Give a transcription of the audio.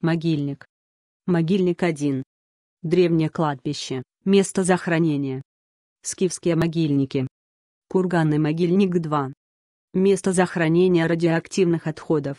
Могильник. Могильник 1. Древнее кладбище, место захоронения. Скифские могильники. Курганный могильник 2. Место захоронения радиоактивных отходов.